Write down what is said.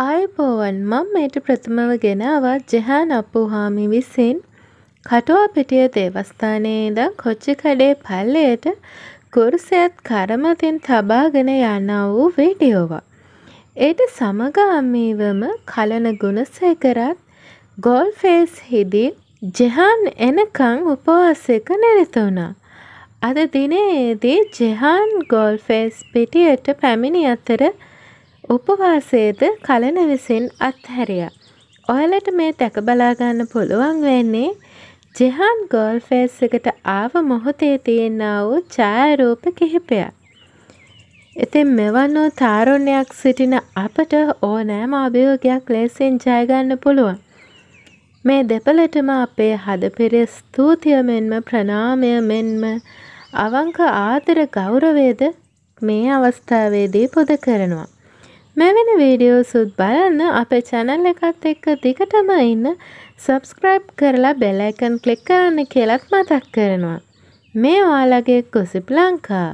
ආයුබෝවන් මම මේට ප්‍රථමව ගෙනවා ජෙහාන් අප්පුහාමි විසින් කටුවා පිටිය දේවස්ථානයේ ඉඳන් කොච්චිකඩේ පල්ලයට කුරුසයත් කරමතින් තබාගෙන යනා වූ වීඩියෝවක්. ඒට සමගාමීවම කලන ගුණසේකරත් ගෝල් ෆේස් හිදී ජෙහාන් එනකං උපවාසයක නිරත වුණා. අද දිනයේදී ජෙහාන් ගෝල් ෆේස් පිටියට පැමිණි අතර උපවාසයේද කලන විසින් අත්හැරියා. ඔයාලට මේ දැක බලාගන්න පුළුවන් වෙන්නේ ජෙහාන් ගෝල් ෆේස් එකට ආව මොහොතේ තියෙනා වූ ඡායාරූප කිහිපයක්. ඉතින් මෙවන් වූ තාරුණ්‍යයක් සිටින අපට ඕනෑම අභියෝගයක් ලෙසින් ජයගන්න පුළුවන්. මේ දෙපළටම අපේ හදපෙරේ ස්තුතිය මෙන්ම ප්‍රණාමය මෙන්ම අවංක ආදර ගෞරවයද මේ අවස්ථාවේදී පොද කරනවා. මෙවැනි වීඩියෝසුත් බලන්න අපේ චැනල් එකත් එක්ක දිගටම ඉන්න සබස්ක්‍රයිබ් කරලා බෙලයිකන් කලික් කරන්න කියලත් මතක් කරනවා. මේ ඔයාලගේ කොසිප් ලංකා.